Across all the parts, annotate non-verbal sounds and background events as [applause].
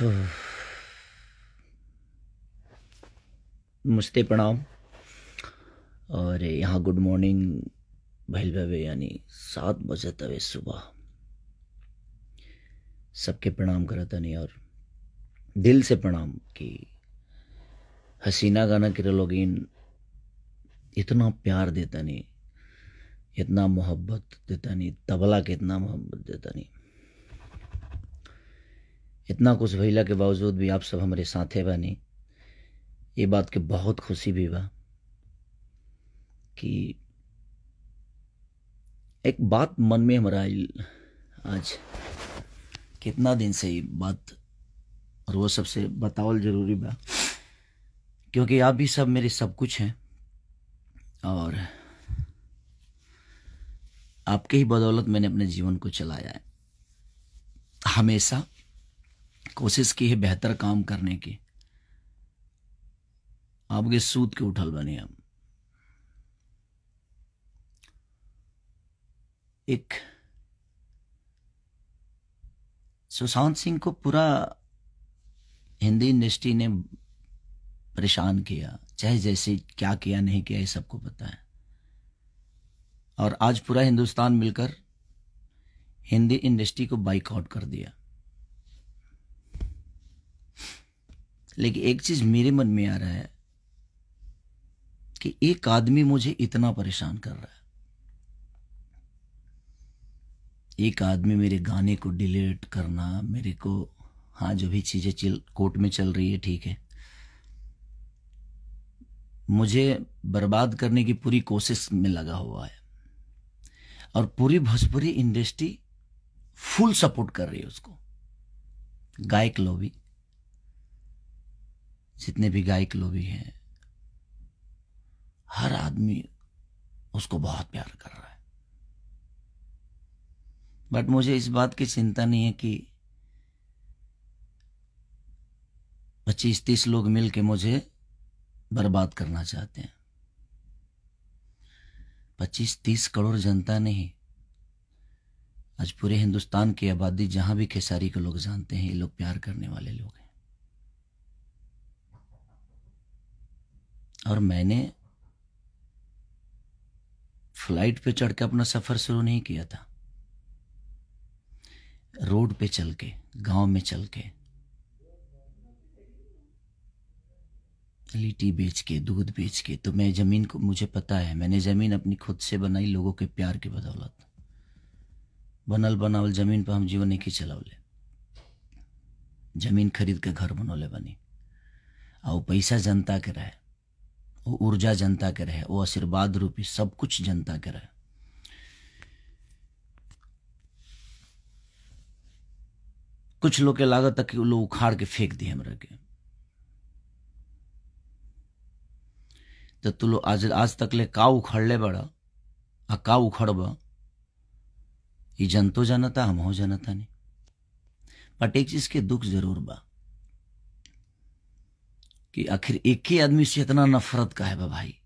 [sighs] मुस्ते प्रणाम और यहाँ गुड मॉर्निंग भैल भवे यानी सात बजे तवे सुबह सबके प्रणाम करा था नहीं और दिल से प्रणाम कि हसीना गाना के लोगिन इतना प्यार देता नहीं इतना मोहब्बत देता नहीं तबला के इतना मोहब्बत देता नहीं इतना कुछ भैया के बावजूद भी आप सब हमारे साथे बनी ये बात के बहुत खुशी भी बा कि एक बात मन में हमारा आज कितना दिन से ये बात और वो सबसे बतावल जरूरी बा क्योंकि आप भी सब मेरे सब कुछ हैं और आपके ही बदौलत मैंने अपने जीवन को चलाया है हमेशा कोशिश की है बेहतर काम करने की आपके सूद के उठल बने हम एक सुशांत सिंह को पूरा हिंदी इंडस्ट्री ने परेशान किया चाहे जैसे क्या किया नहीं किया ये सबको पता है और आज पूरा हिंदुस्तान मिलकर हिंदी इंडस्ट्री को बाइकआउट कर दिया लेकिन एक चीज मेरे मन में आ रहा है कि एक आदमी मुझे इतना परेशान कर रहा है एक आदमी मेरे गाने को डिलीट करना मेरे को हाँ जो भी चीज़ें चल कोर्ट में चल रही है ठीक है मुझे बर्बाद करने की पूरी कोशिश में लगा हुआ है और पूरी भोजपुरी इंडस्ट्री फुल सपोर्ट कर रही है उसको गायक लोबी जितने भी गायक लोग भी हैं हर आदमी उसको बहुत प्यार कर रहा है बट मुझे इस बात की चिंता नहीं है कि पच्चीस तीस लोग मिलके मुझे बर्बाद करना चाहते हैं पच्चीस तीस करोड़ जनता नहीं आज पूरे हिंदुस्तान की आबादी जहां भी खेसारी को लोग जानते हैं ये लोग प्यार करने वाले लोग हैं और मैंने फ्लाइट पे चढ़ के अपना सफ़र शुरू नहीं किया था रोड पे चल के गांव में चल के लिट्टी बेच के दूध बेच के तो मैं ज़मीन को मुझे पता है मैंने ज़मीन अपनी खुद से बनाई लोगों के प्यार की बदौलत बनल बनावल ज़मीन पर हम जीवन एक ही चलावले ज़मीन खरीद के घर बनोले बनी और पैसा जनता के रहे वो ऊर्जा जनता के रहे वो आशीर्वाद रूपी सब कुछ जनता के रहे कुछ लोग के लागत तक वो लोग उखाड़ के फेंक दिए हमारे के तो तू लोग आज आज तक ले का उखड़ ले बड़ा आ का उखड़ब ये जनतो जानता हम हो जानता नहीं बट एक चीज के दुख जरूर बा कि आखिर एक ही आदमी से इतना नफरत का है भाई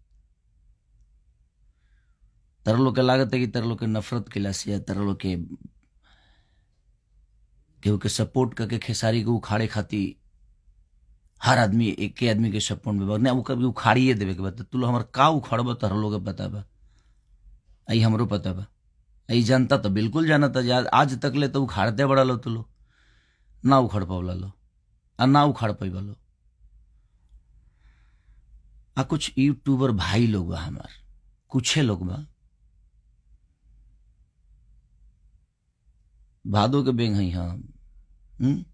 तरलो के लागत है कि तरलो के नफरत के लासी तरलो के केहू के सपोर्ट करके खेसारी के उखाड़े खाती हर आदमी एक ही आदमी के सपोर्ट में नहीं कभी उखाड़िए देवे के बाद तू लोग हमारे का उखाड़ब तहर लोग पता बा आई हमरो पता बा आई जानता तो बिल्कुल जाना था आज तक ले तो उखाड़ते बड़ा लो तू लोग ना उखाड़ पवला लो आ ना उखाड़ पैबा लो आ कुछ यूट्यूबर भाई लोग बा हमार कुछ लोग बा भादो के बेंग है हम हम्म?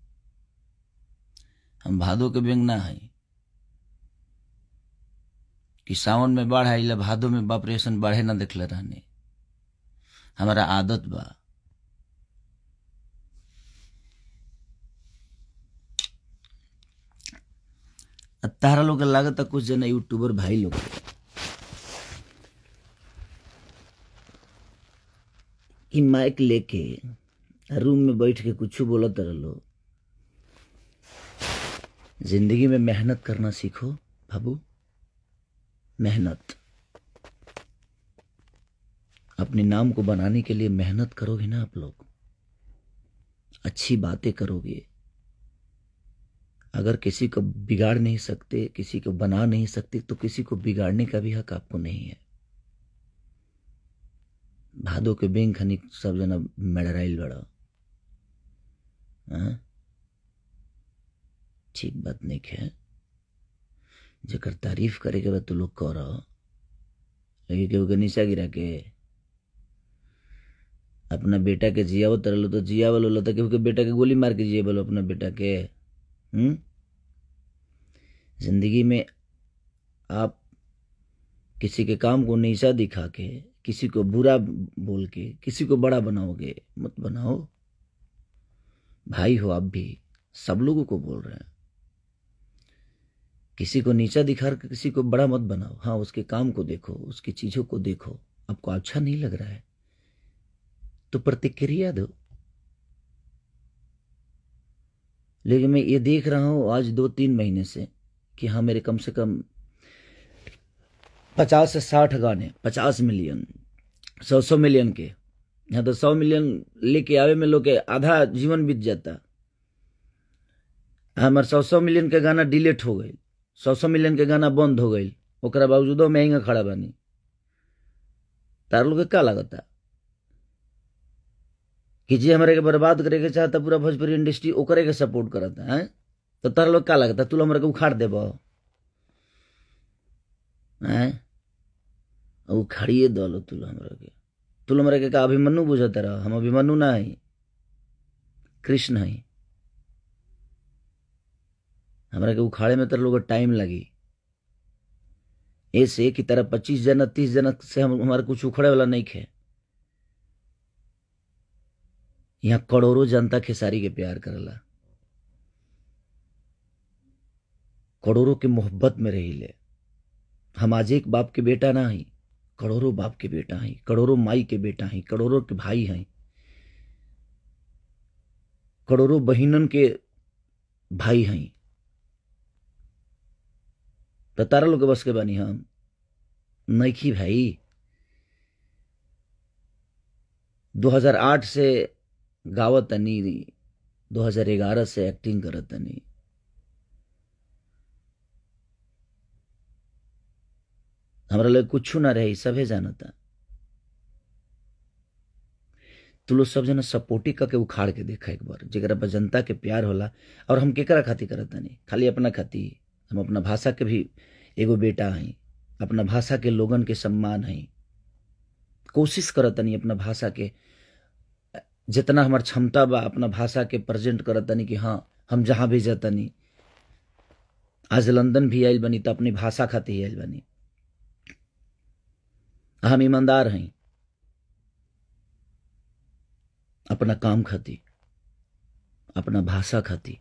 हम भादो के बेंग ना हई कि सावन में बाढ़ आई भादो में बाप रेशन बाढ़े ना देखले रहने हमारा आदत बा ಅತ್ತಾರಲೋಕ लागत है कुछ जना यूट्यूबर भाई लोग माइक लेके रूम में बैठ के कुछ बोलत रहलो जिंदगी में मेहनत करना सीखो बाबू मेहनत अपने नाम को बनाने के लिए मेहनत करोगे ना आप लोग अच्छी बातें करोगे अगर किसी को बिगाड़ नहीं सकते किसी को बना नहीं सकते तो किसी को बिगाड़ने का भी हक आपको नहीं है भादो के बेंग खनिक सब जना मेडराइल बड़ा हाँ? ठीक बात नहीं है जकर तारीफ करे के बाद तो लोग कर लगे के नीचा गिरा के अपना बेटा के जियावो तरल तो जिया लो तो के बेटा के गोली मार के जिया बोलो अपना बेटा के हम्म? ज़िंदगी में आप किसी के काम को नीचा दिखा के किसी को बुरा बोल के किसी को बड़ा बनाओगे मत बनाओ भाई हो आप भी सब लोगों को बोल रहे हैं किसी को नीचा दिखा कर किसी को बड़ा मत बनाओ हाँ उसके काम को देखो उसकी चीज़ों को देखो आपको अच्छा नहीं लग रहा है तो प्रतिक्रिया दो लेकिन मैं ये देख रहा हूँ आज दो तीन महीने से कि हाँ मेरे कम से कम पचास से साठ गाने पचास मिलियन सौ सौ मिलियन के यहाँ तो सौ मिलियन लेके आवे में लोग आधा जीवन बीत जाता हमारे हाँ, सौ सौ मिलियन के गाना डिलीट हो गई सौ सौ मिलियन के गाना बंद हो गई ओकरा बावजूदो महंगा खड़ा बनी तार लोग का लगता जे हमारे के बर्बाद करे के चाहता पूरा भोजपुरी इंडस्ट्री ओकरे के सपोर्ट करत है तो तारा लोग क्या लगता तू हमारे के उखाड़ देब उखाड़िए दल तू हमारे के तू हमारे के का अभिमनु बुझते रह हम अभिमनु ना है कृष्ण है हमारे के उखाड़े में तेरे लोग टाइम लगी ऐसे कि तेरा पच्चीस जना तीस जना से हम हमारा कुछ उखड़े वाला नहीं खे यहाँ करोड़ों जनता खेसारी के प्यार करला करोड़ों के मोहब्बत में रही ले हम आज एक बाप के बेटा ना ही करोड़ों बाप के बेटा हैं करोड़ों माई के बेटा हैं करोड़ों के भाई हैं करोड़ों बहिनन के भाई हैं तो तारा लोग बस के बानी हम नहीं भाई 2008 से गावत तनी दो हजार ग्यारह से एक्टिंग करतनी हमारा लगे कुछ ना रहे सभे जानता तू लोग सब जन सपोर्टिव करके उखाड़ के देखा एक बार जरा पर जनता के प्यार होला और हम केकरा खाती करत नहीं खाली अपना खाती हम अपना भाषा के भी एगो बेटा हई अपना भाषा के लोगन के सम्मान है कोशिश करतनी नहीं अपना भाषा के जितना हमार क्षमता बा अपना भाषा के प्रेजेंट कर तनी कि हाँ हम जहाँ भी जतनी आज लंदन भी आयल बनी तो अपनी भाषा खातिर आयल बनी हम ईमानदार हैं अपना काम खाती अपना भाषा खाती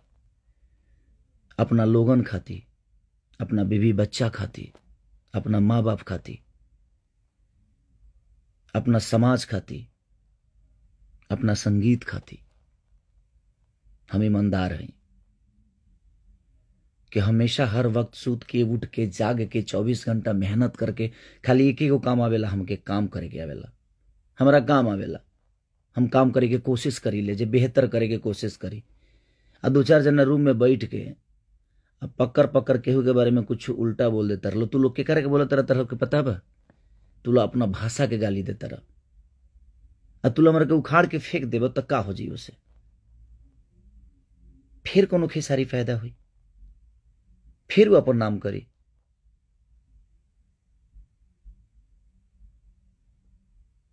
अपना लोगन खाती अपना बीवी बच्चा खाती अपना माँ बाप खाती अपना समाज खाती अपना संगीत खाती हम ईमानदार हैं कि हमेशा हर वक्त सूत के उठ के जाग के चौबीस घंटा मेहनत करके खाली एक ही को काम आवेला हमके काम करे के आवेला हमारा काम आवेला हम काम करे के कोशिश करी ले जे बेहतर करे के कोशिश करी आ दो चार जना रूम में बैठ के अब पक्कर पक्कर केहू के बारे में कुछ उल्टा बोल देता रहो तू लोग के करे के बोलता रहा तरह के पता बा तू लोग अपना भाषा के गाली देता रह आ तुल के उखाड़ के फेंक देव तो का हो जाइ से फिर को खेसारी फायदा हुई फिर वो अपन नाम करी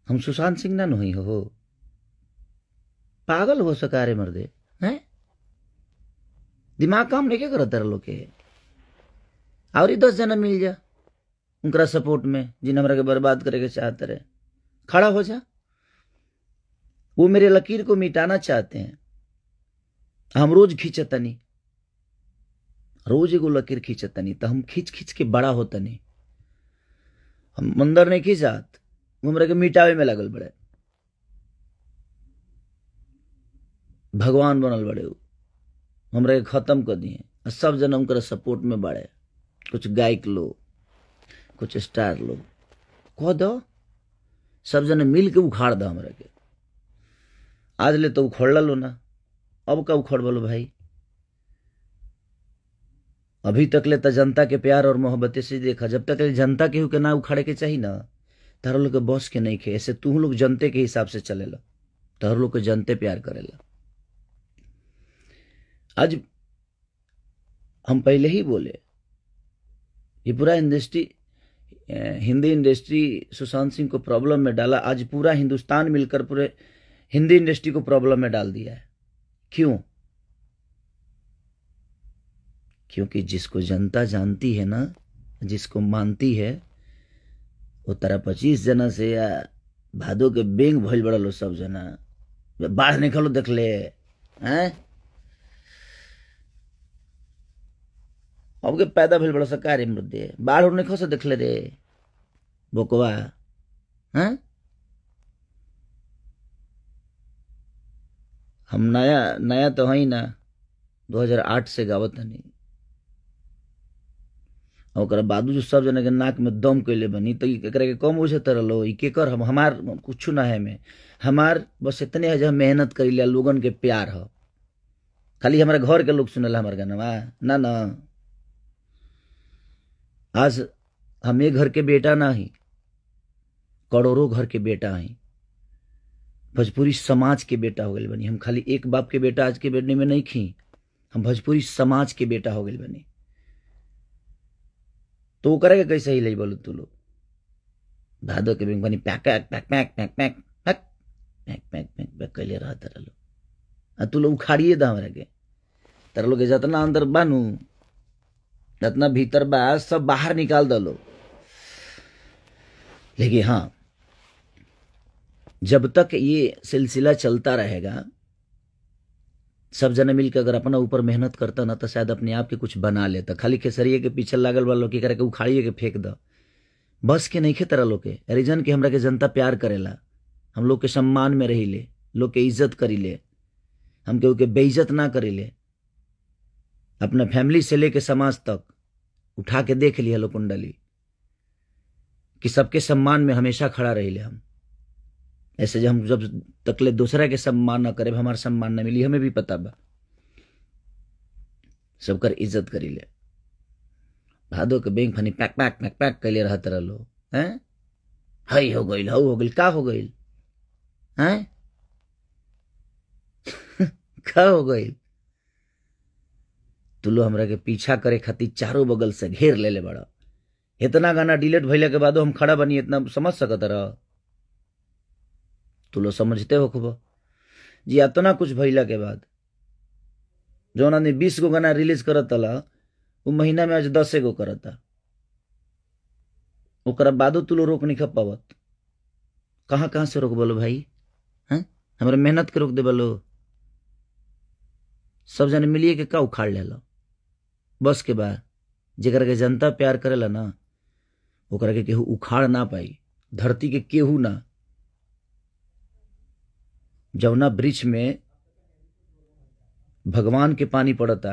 हम सुशांत सिंह ना नहीं हो पागल हो सका मर्दे हैं दिमाग काम नहीं क्या करत लोग के और दस जना मिल जा उनका सपोर्ट में जिन हमारे के बर्बाद करे के चाहते रहे खड़ा हो जा वो मेरे लकीर को मिटाना चाहते हैं हम रोज खींचतनी रोज एगो लकीर खींचतनी तो हम खींच खींच के बड़ा होतनी हम मंदिर नहीं खींचात हमरा के मिटावे में लगल बड़े भगवान बनल बड़े हमरा के खत्म कर दिए सब जन हम सपोर्ट में बड़े कुछ गायक लो कुछ स्टार लो कह दो सब जन मिल के उखाड़ दो हमारे के आज ले तो उखड़ लो ना अब का उखड़ बोलो भाई अभी तक ले तो जनता के प्यार और मोहब्बत से देखा जब तक ले जनता केहू के ना उखाड़े के चाहिए ना तहरो लोग के बॉस के नहीं खे ऐसे तू लोग जनते के हिसाब से चले लो तहरो लोग के जनते प्यार करे लो आज हम पहले ही बोले ये पूरा इंडस्ट्री हिंदी इंडस्ट्री सुशांत सिंह को प्रॉब्लम में डाला आज पूरा हिंदुस्तान मिलकर पूरे हिंदी इंडस्ट्री को प्रॉब्लम में डाल दिया है क्यों क्योंकि जिसको जनता जानती है ना जिसको मानती है वो तरह पच्चीस जना से या भादो के बेंग भज बड़ा लो सब जना बाढ़ निकलो देख ले है अब के पैदा भल बड़ा सा कार्य मुद्दे बाढ़ निकल से देख ले रे बोकवा हम नया नया तो है ना 2008 से गावत नहीं और बादू जो सब जन के नाक में दम कैले बनी तो एक के कम उसे तरह लो के कर हम हमार कुछ ना है में हमार बस इतने है जो मेहनत कर लिया लोगन के प्यार हो खाली हमारे घर के लोग सुनल हमारे गाना ना ना आज हमें घर के बेटा ना ही करोड़ों घर के बेटा हैं भोजपुरी समाज के बेटा हो गए बनी हम खाली एक बाप के बेटा आज के बेटने में नहीं खी हम भोजपुरी समाज के बेटा हो गए बनी तो वो करेगा कैसे ही ले बोलो तू लोग भादो के बैंक बनी पैक पैक पैक पैक पैक पैक पैक पैक पैक पैक पैक कैले रहा तेरा लोग तू लोग उखाड़िए दाम रह गए तेरा लोग जितना अंदर बनू जितना भीतर बा सब बाहर निकाल दलो लेकिन हाँ जब तक ये सिलसिला चलता रहेगा सब जने मिलकर अगर अपना ऊपर मेहनत करता ना तो शायद अपने आप के कुछ बना लेता खाली खेसरिए के पीछे लागल वालों लोग की करे उखाड़िए के फेंक दो बस के नहीं खेतरा लोग के रीजन के हमरा के जनता प्यार करेला हम लोग के सम्मान में रही ले लोग के इज्जत करी ले हम केहू के बेइज्जत ना करी ले अपने फैमिली से लेके समाज तक उठा के देख लिया लो कुंडली कि सबके सम्मान में हमेशा खड़ा रही ले हम ऐसे जब हम जब तकले दूसरा के सम्मान न करे हमारा सम्मान न मिली हमें भी पता बा सबकर इज्जत करी ले भादो के बैंक फनी पैक पैक पैक पैक कैले रहत रहो हैं हई हो गई हऊ हो गई का हो गई हैं [laughs] का हो गई तुलो हमरा के पीछा करे खातिर चारों बगल से घेर ले ले बड़ा इतना गाना डिलीट भैया के बाद हम खड़ा बनी इतना समझ सकते रह तू लोग समझते हो खूब जी अतना तो कुछ भैला के बाद जौन आदमी बीस गो गाना रिलीज कर वो महीना में आज दसे गो करता ओकरा बादो तू लोग रोक नहीं खा पावत कहाँ कहाँ से रोक बोलो भाई हैं हमारे मेहनत के रोक दे बोलो सब जने मिलिए के का उखाड़ ले लो बस के बाद जेकर के जनता प्यार ला ना ओकरा के केहू उखाड़ ना पाई धरती के केहू ना जमुना वृक्ष में भगवान के पानी पड़ता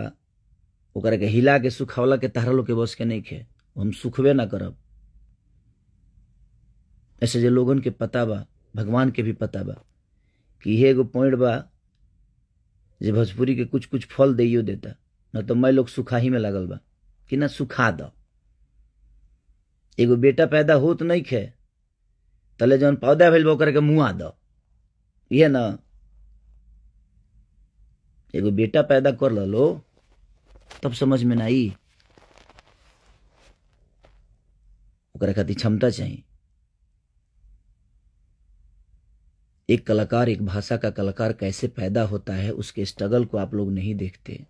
ओकरा के हिला के सुखावला के तहरा लोग के बस के नहीं खे हम सुखबे ना करब ऐसे जो लोगन के पता बा भगवान के भी पता बा कि ये एगो पॉइंट बा जे भोजपुरी के कुछ कुछ फल दैयो देता न तो मैं लोग सुखाही में लागल बा कि ना सुखा दो एगो बेटा पैदा हो तो नहीं खे तले जौन पौधा भेल बा ओकरा के मुआ दो ये ना एगो बेटा पैदा कर लो तब समझ में ना आई ओकरा खातिर क्षमता चाहिए एक कलाकार एक भाषा का कलाकार कैसे पैदा होता है उसके स्ट्रगल को आप लोग नहीं देखते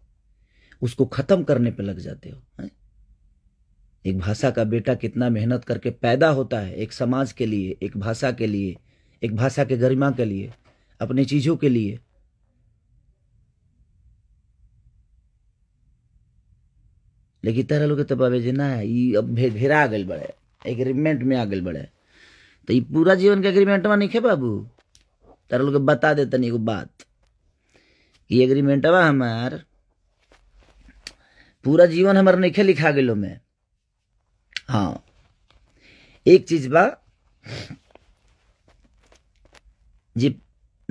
उसको खत्म करने पे लग जाते हो है? एक भाषा का बेटा कितना मेहनत करके पैदा होता है एक समाज के लिए एक भाषा के लिए एक भाषा के गरिमा के लिए अपनी चीज़ों के लिए लेकिन तरह लोग तो बाबे जी ना ये अब भे, भेरा आ गल बड़े एग्रीमेंट में आ गल बड़े तो ये पूरा जीवन के एग्रीमेंट में नहीं है बाबू तरह लोग बता देते नहीं एगो बात ये एग्रीमेंट एग्रीमेंटवा हमार पूरा जीवन हमार नहीं लिखा गलो में हाँ एक चीज बा जी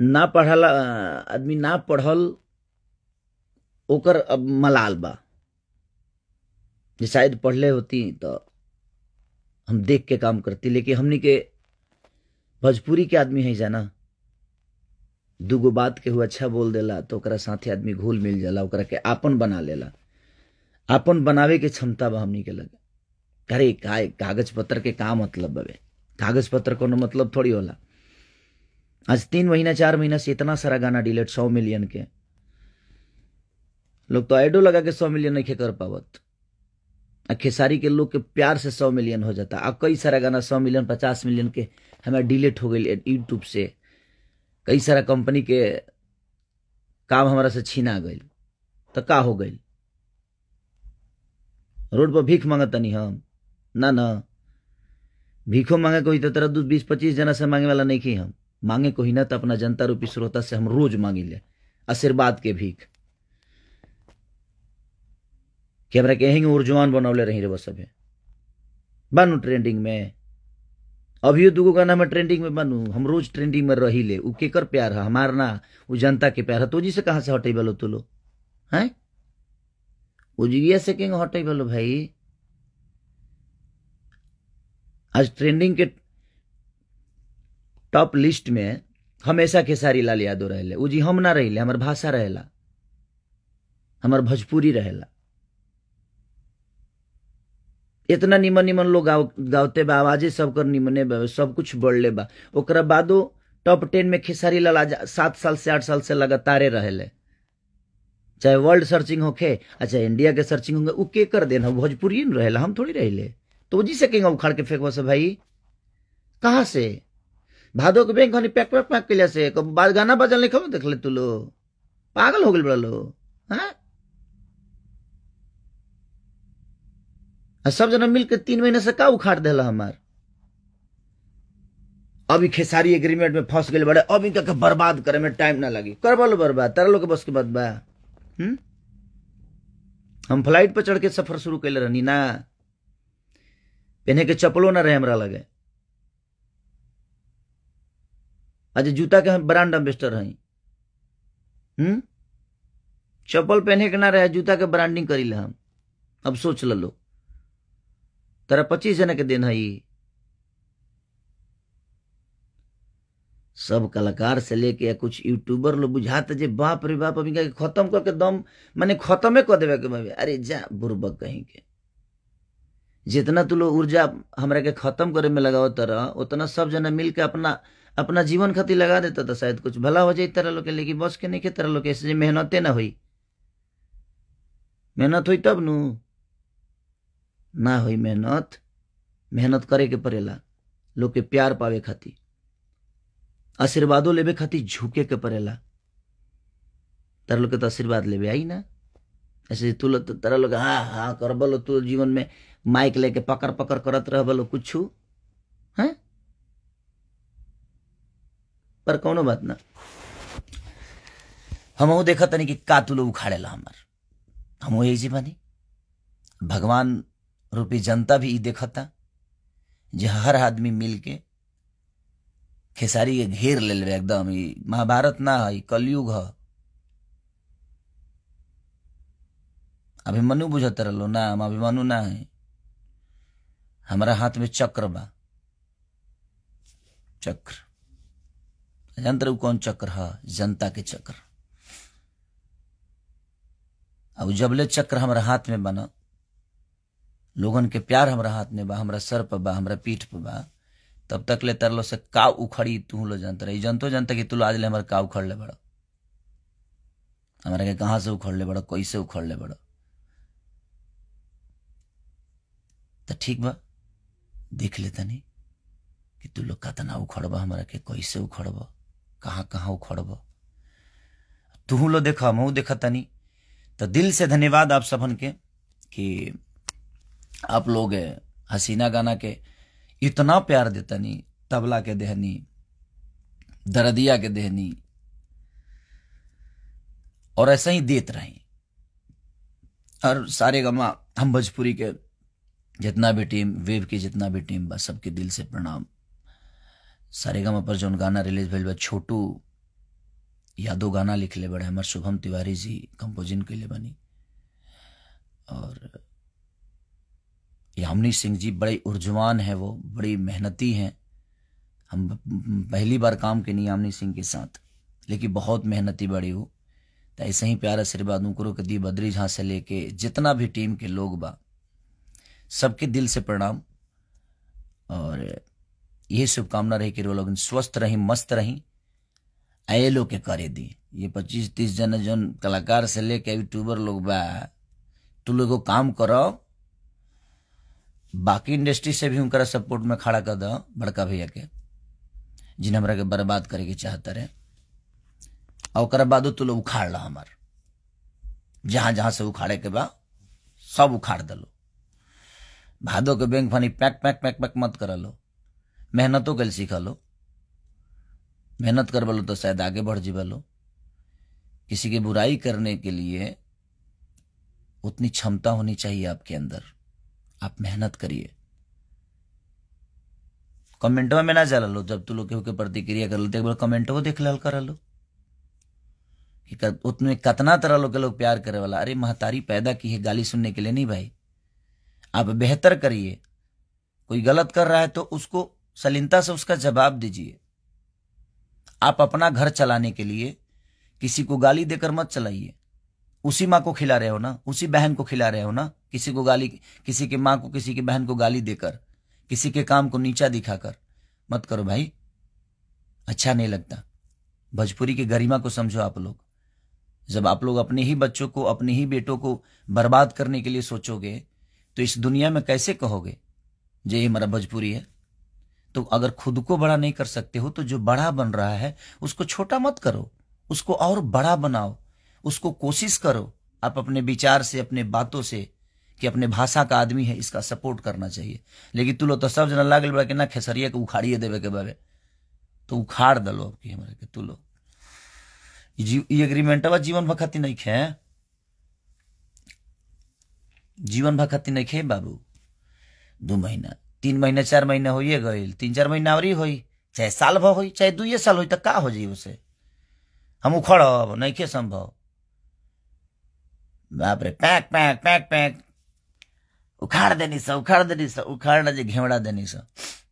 ना पढ़ल आदमी ना पढ़ल ओकर अब मलाल बा शायद पढ़ले होती तो हम देख के काम करती लेकिन हमने के भोजपुरी के आदमी है जाना दूगो बात के हुआ अच्छा बोल देला तो ओकरा साथे आदमी घोल मिल जाला ओकरा के आपन बना लेला आपन बनावे के क्षमता बा हमनी के लगे अरे का कागज पत्र के का मतलब बबे कागज पत्र को मतलब थोड़ी होला आज तीन महीना चार महीना से इतना सारा गाना डिलीट सौ मिलियन के लोग तो आइडो लगा के सौ मिलियन नहीं कर पावत आ खेसारी के लोग के प्यार से सौ मिलियन हो जाता आ कई सारा गाना सौ मिलियन पचास मिलियन के हमें डिलीट हो गई यूट्यूब से कई सारा कंपनी के काम हमारा से छीना गई तो का हो गई रोड पर भीख नहीं हम ना ना भीखो मांगे कोई तो तरह दूध बीस पच्चीस जना से मांगे वाला नहीं की हम मांगे को ही ना तो अपना जनता रूपी श्रोता से हम रोज मांगी ले आशीर्वाद के भीख कि हमारा के यहीं उर्जवान बनौले रही रे सभे बनू ट्रेंडिंग में अभी दूगो गाना में ट्रेंडिंग में बनू हम रोज ट्रेंडिंग में रही ले केकर प्यार है हमार ना वो जनता के प्यार है तो जी से कहा से हटे बलो तू लो हैं से केंगे हटे बलो भाई आज ट्रेंडिंग के टॉप लिस्ट में हमेशा खेसारी लाल यादव रहे जी हम ना रहे हमार भाषा रहेला हमार भोजपुरी रहेला इतना निमन निमन लोग गाव गावते बा आवाजे सबकर निमने बा सब कुछ बढ़ले बा ओकरा बादो टॉप टेन में खेसारी लाल सात साल से आठ साल से लगातारे रहे चाहे वर्ल्ड सर्चिंग होके अच्छा इंडिया के सर्चिंग होंगे वो के कर देना भोजपुरी रहे हम थोड़ी रहे तो जी सकेंगे उखाड़ के फेंकवा से भाई कहाँ से भादो के बैंक घनी पैक पैक पैक कैला से गाना बजल नहीं खबर देख ले तू लो पागल हो गए बड़ा लो हाँ सब जना मिलकर तीन महीने से का उखाड़ दिला हमार अभी खेसारी एग्रीमेंट में फंस गए बड़े अब इनका बर्बाद करे में टाइम ना लगे कर बोलो बर्बाद तारा लोग के बस के बाद बा हम्म? हम फ्लाइट पर चढ़ के सफर शुरू कैले रहनी ना पहने के चप्पलों ना रहे हमारा लगे अच्छा जूता के हम ब्रांड एम्बेस्टर हई हम्म चप्पल पहने के ना रहे जूता के ब्रांडिंग करी ला हम अब सोच ल लो तेरा पच्चीस जन के दिन है सब कलाकार से लेके कुछ यूट्यूबर लोग बुझाते जे बाप रे बाप अभी कहे खत्म करके दम माने ही कर देवे के अरे जा बुरबक कहीं के जितना तू लोग ऊर्जा हमरा के खत्म करे में लगाओ तरह उतना सब जना मिल के अपना अपना जीवन खाती लगा देता तो शायद कुछ भला हो जाए तरह लोग लेकिन बस के नहीं के तरह लोग ऐसे मेहनते ना हुई मेहनत हुई तब नू ना हुई मेहनत मेहनत करे के परेला लोग के प्यार पावे खाती आशीर्वादो लेवे खाती झुके के परेला तेरा लोग तो आशीर्वाद लेवे आई ना ऐसे तू लोग तारा लोग हाँ हाँ कर बोलो तू जीवन में माइक लेके पकड़ पकड़ करत रह बोलो कुछ है हाँ? पर कौन बात ना हमहू देखा तनी तो कि उखाड़े ला हमार हमहू यही बनी भगवान रूपी जनता भी देखता जे हर आदमी मिलके खेसारी के घेर ले एकदम महाभारत ना है कलयुग है अभिमनु बुझत रहो ना हम अभिमनु ना है हमारा हाथ में चक्र बा चक्र यंत्र कौन चक्र है जनता के चक्र अब जबले चक्र हमारे हाथ में बना लोगन के प्यार हमारे हाथ में बा हमारा सर पर बा हमारा पीठ पर बा तब तक ले तरल से का उखड़ी तू लो जनता रही जनतो जनता की तू आज ले हमारे का उखड़ ले बड़ा हमारा के कहा से उखड़ ले बड़ा कैसे उखड़ ले बड़ा तो ठीक बा देख लेता नहीं कि तू लोग कतना उखड़बा हमारा के कैसे उखड़बा कहाँ कहाँ उखड़ब तुहू लो देख हम देख तनी तो दिल से धन्यवाद आप सबन के कि आप लोग हसीना गाना के इतना प्यार देतनी तबला के देहनी दरदिया के देहनी और ऐसा ही देत रही और सारे गमा हम भोजपुरी के जितना भी टीम वेव की जितना भी टीम बस सबके दिल से प्रणाम सारेगामा पर जो गाना रिलीज भेल बा छोटू यादो गाना लिखले बड़े हमार शुभम तिवारी जी कंपोजिंग के लिए बनी और यामिनी सिंह जी बड़े उर्जवान हैं वो बड़ी मेहनती हैं हम पहली बार काम के नहीं यामिनी सिंह के साथ लेकिन बहुत मेहनती बड़ी हो तो ऐसे ही प्यार आशीर्वाद करो के दी बद्री झा से लेके जितना भी टीम के लोग बा सबके दिल से प्रणाम और यही शुभकामना रही कि वो लोग स्वस्थ रहें मस्त रहें आए लोग के करे दी ये पच्चीस तीस जन जन कलाकार से लेके यूट्यूबर लोग बा तू लोग काम करो बाकी इंडस्ट्री से भी उनका सपोर्ट में खड़ा कर दो बड़का भैया के जिन हमारा के बर्बाद करे के चाहते रहे और बाद तू लोग उखाड़ लो हमार जहां जहां से उखाड़े के बा सब उखाड़ दलो भादो के बैंक फनी पैक पैक पैक पैक मत कर लो मेहनतो कल सीख लो मेहनत कर बलो तो शायद आगे बढ़ जी लो किसी की बुराई करने के लिए उतनी क्षमता होनी चाहिए आपके अंदर आप मेहनत करिए कमेंटो में ना जला लो जब तू लोग के प्रतिक्रिया कर लो तो एक बार कमेंटवा देख लाल करा लो कि उतने कतना तरह लोग के लोग प्यार करे वाला अरे महतारी पैदा की है गाली सुनने के लिए नहीं भाई आप बेहतर करिए कोई गलत कर रहा है तो उसको सलीनता से उसका जवाब दीजिए आप अपना घर चलाने के लिए किसी को गाली देकर मत चलाइए उसी माँ को खिला रहे हो ना उसी बहन को खिला रहे हो ना किसी को गाली किसी की माँ को किसी की बहन को गाली देकर किसी के काम को नीचा दिखाकर मत करो भाई अच्छा नहीं लगता भोजपुरी की गरिमा को समझो आप लोग जब आप लोग अपने ही बच्चों को अपने ही बेटों को बर्बाद करने के लिए सोचोगे तो इस दुनिया में कैसे कहोगे जे ये मेरा भोजपुरी है तो अगर खुद को बड़ा नहीं कर सकते हो तो जो बड़ा बन रहा है उसको छोटा मत करो उसको और बड़ा बनाओ उसको कोशिश करो आप अपने विचार से अपने बातों से कि अपने भाषा का आदमी है इसका सपोर्ट करना चाहिए लेकिन तुलो तो सब जना लागल बड़ा कितना खेसरिया के उखाड़िए देवे के बारे तो उखाड़ दलो आपकी हमारे के तुलो ये एग्रीमेंट अब जीवन भखती नहीं खे जीवन भखती नहीं खे बाबू दो महीना तीन महीना चार महीना होइए गई तीन चार महीना और हो चाहे साल भर हो चाहे दुए साल हो का हो जाए उसे हम उखड़ब नहीं के संभव बाप रे पैक पैक पैक पैक उखाड़ देनी सा उखाड़ देनी सा उखाड़ जे घेवड़ा देनी सा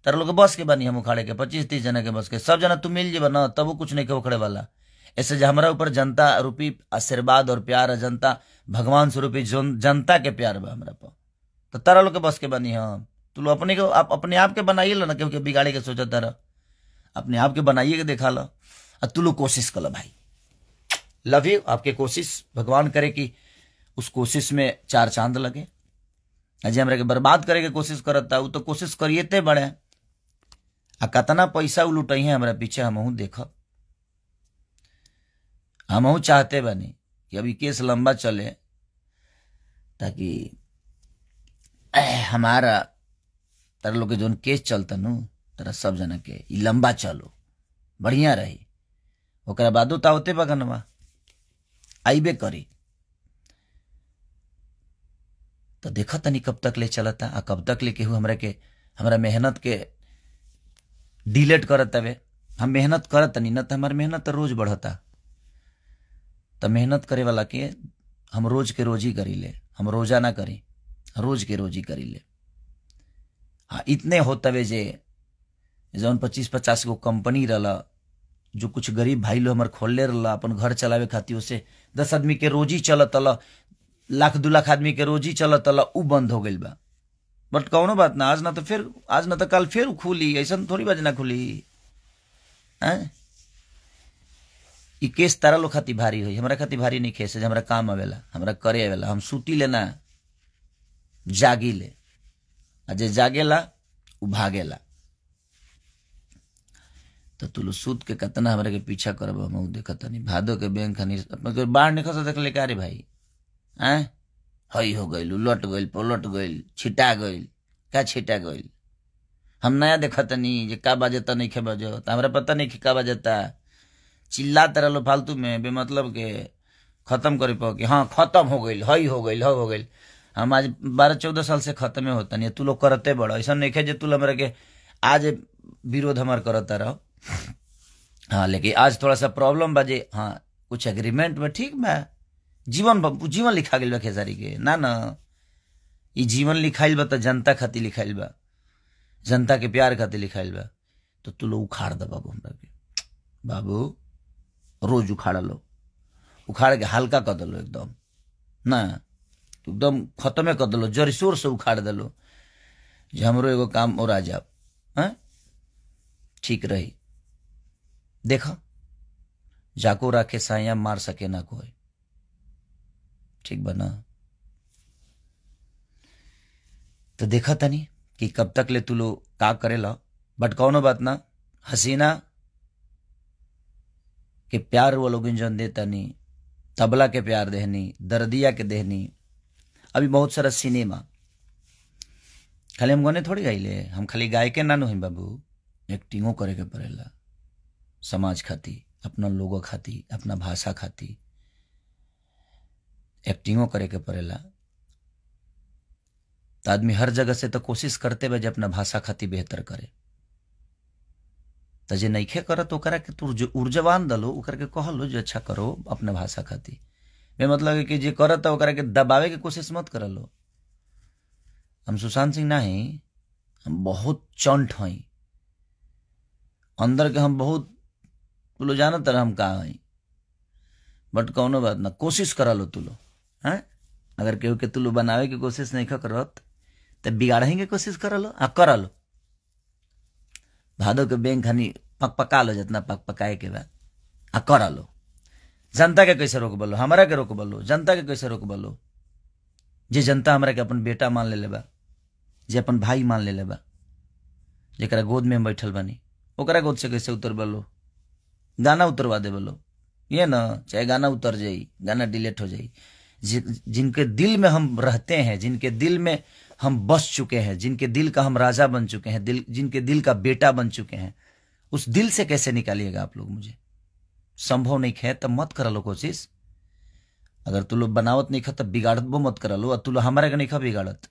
तर लोग बस के बनी हम उखाड़े के पच्चीस तीस जना के बस के सब जना तू मिल जेब न तबो कुछ नहीं के उखड़े वाला ऐसे जो हमारा ऊपर जनता रूपी आशीर्वाद और प्यार है जनता भगवान स्वरूपी जनता के प्यार बा हमारा पर तो तारा लोग के बस के बनी हम तो अपने को आप अपने आप के बनाइए लो ना क्योंकि बिगाड़े के सोचा तारा अपने आप के बनाइए के देखा लो और तू लोग कोशिश कर लो भाई लव यू आपके कोशिश भगवान करे कि उस कोशिश में चार चांद लगे अजय हमारे के बर्बाद करे के कोशिश करता वो तो कोशिश करिए ते बड़े आ कतना पैसा वो लुटे हैं हमारे पीछे हमहू देख हमहू चाहते बनी कि अभी केस लंबा चले ताकि हमारा तर लोग के केस चलतन नु तारा सब जना के लंबा चलो बढ़िया रही ओकरा बादो तावते बगनवा आइबे करी तो देख तनी कब तक ले चलता आ कब तक ले केहू हमरा के हमरा मेहनत के डिलेट करत हम मेहनत कर तनी न तो हमारे मेहनत रोज बढ़ता तो मेहनत करे वाला के हम रोज के रोज ही करी ले हम रोजाना करी रोज के रोज ही करी ले हाँ इतने तबे जे जौन पच्चीस पचास गो कंपनी रल जो कुछ गरीब भाई लोग हमारे खोलले रल अपन घर चलावे खातिर उसे दस आदमी के रोजी चलत अल लाख दू लाख आदमी के रोजी चलत अल उ बंद हो गई बा बट कौनो बात ना आज ना तो फिर आज ना तो कल फिर खुली ऐसा थोड़ी बात ना खुली ई केस तारा लोग खातिर भारी हुई हमारा खातिर भारी नहीं है हमारा काम आवेला हमारा करे आवेला हम सूती लेना जागी ले आ जे जागेला उ भागेला तो तुलू सूत के कतना हमारे के पीछा करब हम उ देखत नहीं भादो के बैंक खनी अपन के तो बाढ़ निकल से देख ले का रे भाई हैं हई हो गई उलट गई पलट गई छिटा गई का छिटा गई हम नया देखत नहीं जे का बाजता नहीं खे बजो तो हमारा पता नहीं का बाजता चिल्ला तेरा लो फालतू में बेमतलब के खत्म करे पाओ कि हाँ खत्म हो गई हई हो गई हो गई हम आज बारह चौदह साल से खत्म होता नहीं तू लोग करते बड़ो ऐसा नहीं है तू हमारे के आज विरोध हमारे करता रहो हाँ लेकिन आज थोड़ा सा प्रॉब्लम बाजे हाँ कुछ एग्रीमेंट में ठीक बा जीवन जीवन लिखा गया खेसारी के ना ना ये जीवन लिखाइल बा तो जनता खाती लिखाइल बा जनता के प्यार खाती लिखाइल बा तो तू लोग उखाड़ दे बाबू हमारा के बाबू रोज उखाड़ लो उखाड़ के हल्का कर दलो एकदम ना एकदम खत्मे कर दिलो जरिशोर से उखाड़ दिलो जो हमरो एगो काम और आ जाओ हाँ? ठीक रही देख जाको राखे साया मार सके ना कोई ठीक बना तो देख तनी कि कब तक ले तू लोग का ला बट कौन बात ना हसीना के प्यार वो लोग जन दे तनी तबला के प्यार देहनी दर्दिया के देहनी अभी बहुत सारा सिनेमा खाली हम गाने थोड़ी गाइले हम खाली गाय के ना बाबू एक्टिंगों करे के पड़ेला समाज खाती अपना लोगों खाती अपना भाषा खाती एक्टिंगों करे के पड़ेला तो आदमी हर जगह से तो कोशिश करते हुए अपना भाषा खाती बेहतर करे तो जे नईखे करत ओकरा के ऊर्जावान दलो ओकर के कहलो जो अच्छा करो अपना भाषा खाती ये मतलब है कि जो करत के दबावे के कोशिश मत कर लो हम सुशांत सिंह ना ही हम बहुत चंट हई अंदर के हम बहुत बोलो जान तर हम कहा हई बट कौनो बात ना कोशिश कर लो लो है अगर केहू के तुलू बनावे के कोशिश नहीं करत तो बिगाड़े के कोशिश कर लो आ कर लो भादो के बैंक हनी पक पका लो जितना पक पकाए के बाद आ कर लो जनता के कैसे रोक बोलो हमारा के रोक बोलो जनता के कैसे रोक बोलो जे जनता हमारा के अपन बेटा मान ले बा जे अपन भाई मान ले बा जरा गोद में हम बैठल बनी ओकरा गोद से कैसे उतर बोलो गाना उतरवा दे बोलो ये ना चाहे गाना उतर जाए गाना डिलीट हो जाए जि, जिनके दिल में हम रहते हैं जिनके दिल में हम बस चुके हैं जिनके दिल का हम राजा बन चुके हैं दिल जिनके दिल का बेटा बन चुके हैं उस दिल से कैसे निकालिएगा आप लोग मुझे संभव नहीं खे तब मत करा लो कोशिश अगर तू लोग बनावत नहीं खा तब बिगाड़त वो मत करा लो और तू लोग हमारे का नहीं खा बिगाड़त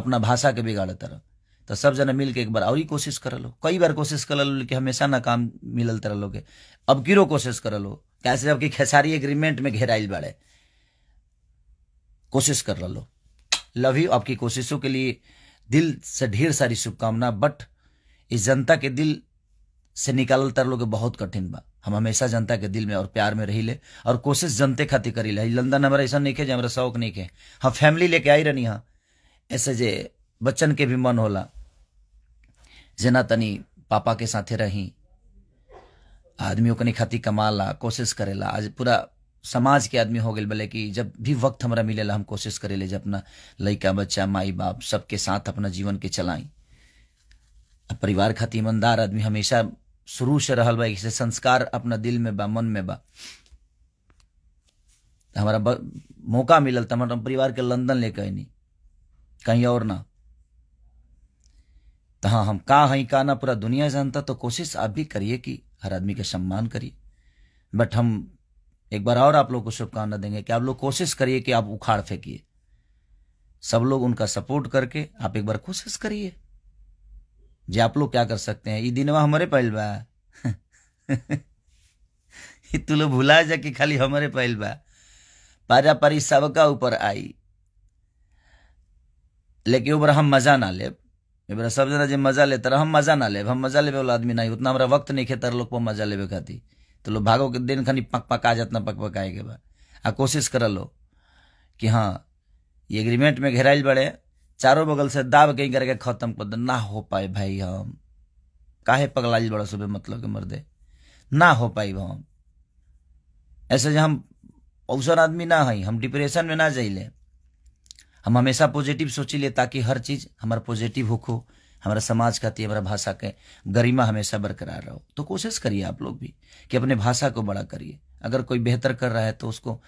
अपना भाषा के बिगाड़त रह तो सब जना मिल के एक बार और ही कोशिश कर लो कई बार कोशिश कर लो कि हमेशा ना काम मिलल तरह लोग अब किरो कोशिश कर लो कैसे जबकि खेसारी एग्रीमेंट में घेराइल बढ़े कोशिश कर लो लव यू आपकी कोशिशों के लिए दिल से ढेर सारी शुभकामना बट इस जनता के दिल से निकाल तर लोग बहुत कठिन बा हम हमेशा जनता के दिल में और प्यार में रही ले और कोशिश जनते खातिर करी ले लंदन हमारा ऐसा नहीं है हमारा शौक नहीं है हम फैमिली लेके आई रहनी हाँ ऐसे जे बच्चन के भी मन होला जेना तनी पापा के साथे रही आदमियों कनी खातिर कमाला कोशिश करेला आज पूरा समाज के आदमी हो गए बोले कि जब भी वक्त हमारा ला हम कोशिश ले जब अपना लड़का बच्चा माई बाप सबके साथ अपना जीवन के चलाई परिवार खातिर ईमानदार आदमी हमेशा शुरू से रहल बा से संस्कार अपना दिल में बा मन में बा हमारा मौका मिलल तो हम परिवार के लंदन लेके अनी कहीं और ना तो हाँ हम का हई का ना पूरा दुनिया जानता तो कोशिश आप भी करिए कि हर आदमी का सम्मान करिए बट हम एक बार और आप लोग को शुभकामना देंगे कि आप लोग कोशिश करिए कि आप उखाड़ फेंकिए सब लोग उनका सपोर्ट करके आप एक बार कोशिश करिए जे आप लोग क्या कर सकते हैं ये दिनवा हमारे पहल बा [laughs] तू लोग भुला जा कि खाली हमारे पहल बा पारी सबका ऊपर आई लेकिन ओबरा हम मजा ना ले एबरा सब जना जे मजा ले तरह हम मजा ना ले हम मजा लेबे वाला आदमी नहीं उतना हमारा वक्त नहीं खेतर लोग पर मजा लेबे खाती तो लोग भागो के दिन खानी पक पका जातना पक पक आएगा आ कोशिश कर लो कि हाँ ये एग्रीमेंट में घेराइल बढ़े चारों बगल से दाब कहीं करके खत्म कर दे ना हो पाए भाई हम काहे जी बड़ा सुबह मतलब के मर्दे ना हो पाई हम ऐसे जो हम औसर आदमी ना हई हम डिप्रेशन में ना जाइले हम हमेशा पॉजिटिव ले ताकि हर चीज हमारा पॉजिटिव होखो हमारा समाज का हमारा भाषा के गरिमा हमेशा बरकरार रहो तो कोशिश करिए आप लोग भी कि अपने भाषा को बड़ा करिए अगर कोई बेहतर कर रहा है तो उसको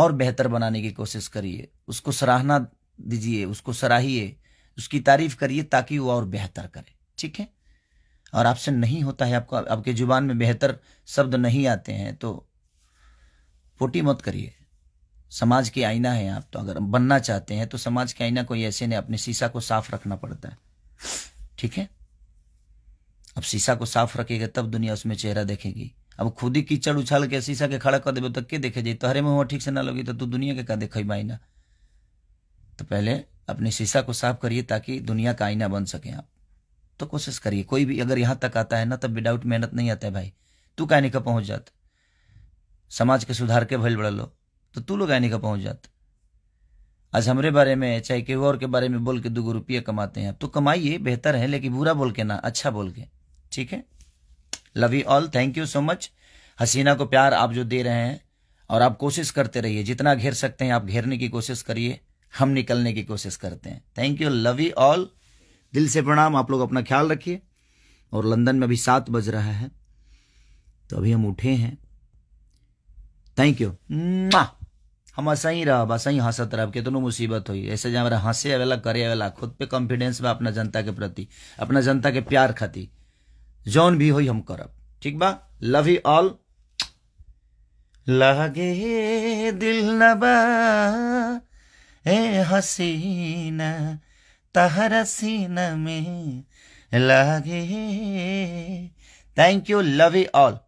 और बेहतर बनाने की कोशिश करिए उसको सराहना दीजिए उसको सराहिए उसकी तारीफ करिए ताकि वो और बेहतर करे ठीक है और आपसे नहीं होता है आपको आपके जुबान में बेहतर शब्द नहीं आते हैं तो पोटी मत करिए समाज के आईना है आप तो अगर बनना चाहते हैं तो समाज के आईना कोई ऐसे नहीं अपने शीशा को साफ रखना पड़ता है ठीक है अब शीशा को साफ रखेगा तब दुनिया उसमें चेहरा देखेगी अब खुद ही कीचड़ उछाल के शीशा के खड़ा कर देवे तो के देखे तो तोहरे में ठीक से ना लगे तो तू दुनिया के का देखे मायना तो पहले अपने शीशा को साफ करिए ताकि दुनिया का आईना बन सके आप तो कोशिश करिए कोई भी अगर यहां तक आता है ना तब विदाउट मेहनत नहीं आता है भाई तू कहने का पहुंच जाता समाज के सुधार के भल बड़ा लो तो तू लोग आने का पहुंच जात आज हमारे बारे में चाहे के और के बारे में बोल के दो रुपये कमाते हैं तो कमाइए बेहतर है लेकिन बुरा बोल के ना अच्छा बोल के ठीक है love you all thank you so much हसीना को प्यार आप जो दे रहे हैं और आप कोशिश करते रहिए जितना घेर सकते हैं आप घेरने की कोशिश करिए हम निकलने की कोशिश करते हैं thank you love you all दिल से प्रणाम आप लोग अपना ख्याल रखिए और लंदन में अभी सात बज रहा है तो अभी हम उठे हैं थैंक यू हम ऐसा ही रहा बस ही हंसत रहा कितनो मुसीबत हुई ऐसे जहां हंसे अवेला करे अवेला खुद पे कॉन्फिडेंस बा अपना जनता के प्रति अपना जनता के प्यार खाती जौन भी हो हम करब ठीक बा लव यू ऑल लगे दिल नबा ए हसीना तहर सीन में लागे thank you love you all